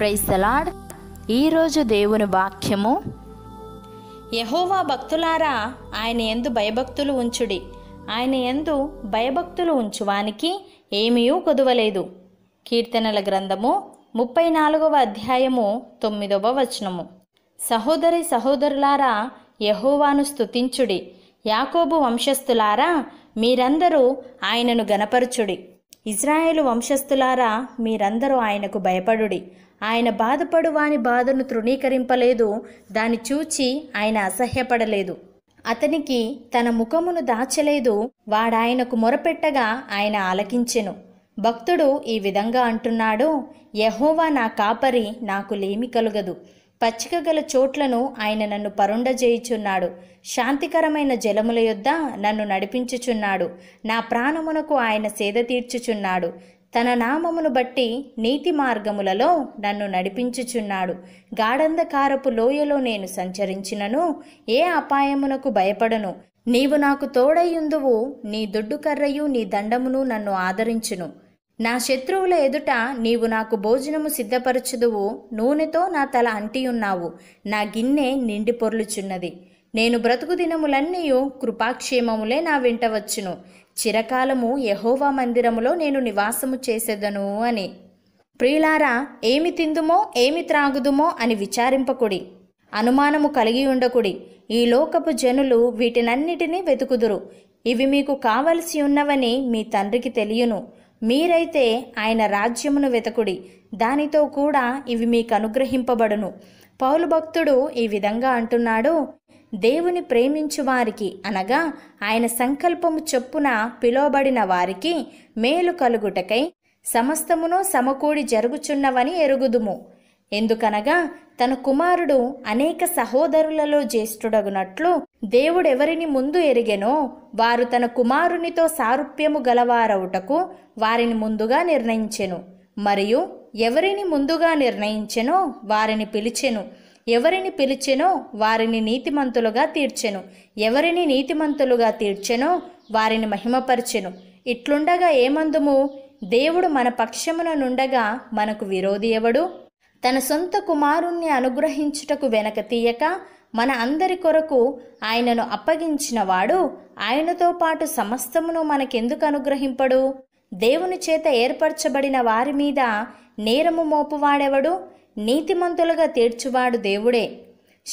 praise the Lord ఈరోజు దేవుని వాక్యము యహోవా భక్తులారా ఆయన ఎందు భయభక్తులు ఉంచుడి ఆయన ఎందు భయభక్తులు ఉంచువానికి ఏమీ కుదువలేదు కీర్తనల గ్రంథము ముప్పై నాలుగవ అధ్యాయము తొమ్మిదవ వచనము సహోదరి సహోదరులారా యహోవాను స్తుతించుడి యాకోబు వంశస్థులారా మీరందరూ ఆయనను గనపరుచుడి ఇజ్రాయేలు వంశస్థులారా మీరందరూ ఆయనకు భయపడుడి ఆయన బాధపడు వాని బాధను తృణీకరింపలేదు దాన్ని చూచి ఆయన అసహ్యపడలేదు అతనికి తన ముఖమును దాచలేదు వాడాయనకు మొరపెట్టగా ఆయన ఆలకించెను భక్తుడు ఈ విధంగా అంటున్నాడు యహోవా నా కాపరి నాకు లేమి కలుగదు పచ్చిక గల చోట్లను ఆయన నన్ను పరుండజేయుచున్నాడు శాంతికరమైన జలముల యొద్ద నన్ను నడిపించుచున్నాడు నా ప్రాణమునకు ఆయన సేద తీర్చుచున్నాడు తన నామమును బట్టి నీతి మార్గములలో నన్ను నడిపించుచున్నాడు గాఢంధకారపు లోయలో నేను సంచరించినను ఏ అపాయమునకు భయపడను నీవు నాకు తోడయ్యుందువు నీ దుడ్డు కర్రయు నీ దండమును నన్ను ఆదరించును నా శత్రువుల ఎదుట నీవు నాకు భోజనము సిద్ధపరచుదువు నూనెతో నా తల అంటియున్నావు నా గిన్నె నిండి పొర్లుచున్నది నేను బ్రతుకు దినములన్నీ కృపాక్షేమములే నా వెంట వచ్చును చిరకాలము యహోవా మందిరములో నేను నివాసము చేసేదను అని ప్రియులారా ఏమి తిందుమో ఏమి త్రాగుదుమో అని విచారింపకుడి అనుమానము కలిగి ఉండకుడి ఈ లోకపు జనులు వీటినన్నిటినీ వెతుకుదురు ఇవి మీకు కావలసి ఉన్నవని మీ తండ్రికి తెలియను మీరైతే ఆయన రాజ్యమును వెతకుడి దానితో కూడా ఇవి మీకు అనుగ్రహింపబడును పౌలు భక్తుడు ఈ విధంగా అంటున్నాడు దేవుని ప్రేమించు వారికి అనగా ఆయన సంకల్పము చొప్పున పిలువబడిన వారికి మేలు కలుగుటకై సమస్తమును సమకూడి జరుగుచున్నవని ఎరుగుదుము ఎందుకనగా తన కుమారుడు అనేక సహోదరులలో జ్యేష్ఠుడగునట్లు దేవుడెవరిని ముందు ఎరిగెనో వారు తన కుమారునితో సారూప్యము గలవారవుటకు వారిని ముందుగా నిర్ణయించెను మరియు ఎవరిని ముందుగా నిర్ణయించెనో వారిని పిలిచెను ఎవరిని పిలిచెనో వారిని నీతిమంతులుగా తీర్చెను ఎవరిని నీతిమంతులుగా తీర్చెనో వారిని మహిమపరచెను ఇట్లుండగా ఏమందుము దేవుడు మన పక్షమున నుండగా మనకు విరోధి ఎవడు తన సొంత కుమారుణ్ణి అనుగ్రహించుటకు వెనక తీయక మన అందరి కొరకు ఆయనను అప్పగించినవాడు ఆయనతో పాటు సమస్తమును మనకెందుకు అనుగ్రహింపడు దేవుని చేత ఏర్పరచబడిన వారి మీద నేరము మోపువాడెవడు నీతిమంతులుగా తీర్చువాడు దేవుడే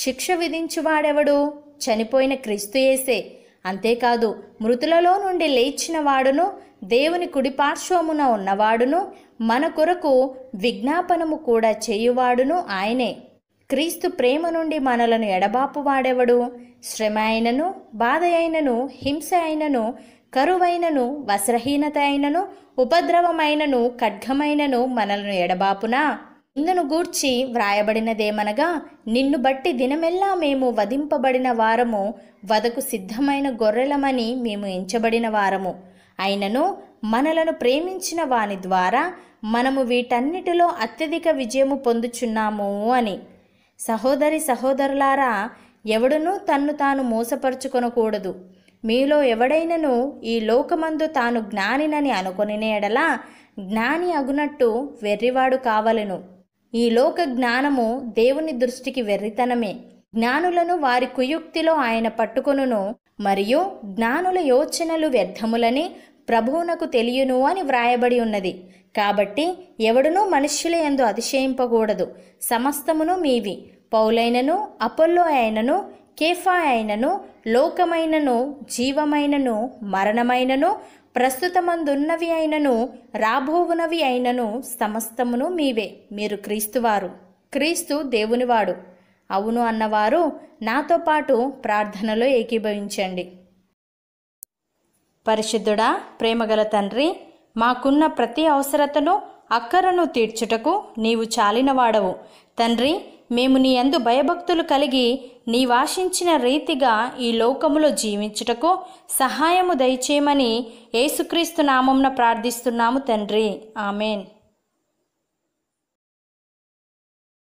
శిక్ష విధించువాడెవడు చనిపోయిన క్రీస్తుయేసే అంతేకాదు మృతులలో నుండి లేచిన వాడును దేవుని కుడి పార్శ్వమున ఉన్నవాడును మన కొరకు విజ్ఞాపనము కూడా చేయువాడును ఆయనే క్రీస్తు ప్రేమ నుండి మనలను ఎడబాపు వాడెవడు శ్రమ అయినను బాధ అయినను హింస అయినను కరువైనను వస్రహీనత అయినను ఉపద్రవమైనను ఖడ్గమైనను మనలను ఎడబాపునా ఇందును గూర్చి వ్రాయబడినదేమనగా నిన్ను బట్టి దినమెల్లా మేము వధింపబడిన వారము వదకు సిద్ధమైన గొర్రెలమని మేము ఎంచబడిన వారము అయినను మనలను ప్రేమించిన వాని ద్వారా మనము వీటన్నిటిలో అత్యధిక విజయము పొందుచున్నాము అని సహోదరి సహోదరులారా ఎవడునూ తన్ను తాను మోసపరుచుకొనకూడదు మీలో ఎవడైనను ఈ లోకమందు తాను జ్ఞానినని అనుకొనినేడలా జ్ఞాని అగునట్టు వెర్రివాడు కావలను ఈ లోక జ్ఞానము దేవుని దృష్టికి వెర్రితనమే జ్ఞానులను వారి కుయుక్తిలో ఆయన పట్టుకొనును మరియు జ్ఞానుల యోచనలు వ్యర్థములని ప్రభువునకు తెలియను అని వ్రాయబడి ఉన్నది కాబట్టి ఎవడునూ మనుష్యుల ఎందు అతిశయింపకూడదు సమస్తమును మీవి పౌలైనను అపోల్లో అయినను కేఫా అయినను లోకమైనను జీవమైనను మరణమైనను ప్రస్తుతమందున్నవి అయినను రాబోవునవి అయినను సమస్తమును మీవే మీరు క్రీస్తువారు క్రీస్తు దేవునివాడు అవును అన్నవారు నాతో పాటు ప్రార్థనలో ఏకీభవించండి పరిశుద్ధుడా ప్రేమగల తండ్రి మాకున్న ప్రతి అవసరతను అక్కరను తీర్చుటకు నీవు చాలినవాడవు తండ్రి మేము నీ అందు భయభక్తులు కలిగి నీ వాషించిన రీతిగా ఈ లోకములో జీవించుటకు సహాయము దయచేయమని ఏసుక్రీస్తు నామంన ప్రార్థిస్తున్నాము తండ్రి ఆమెన్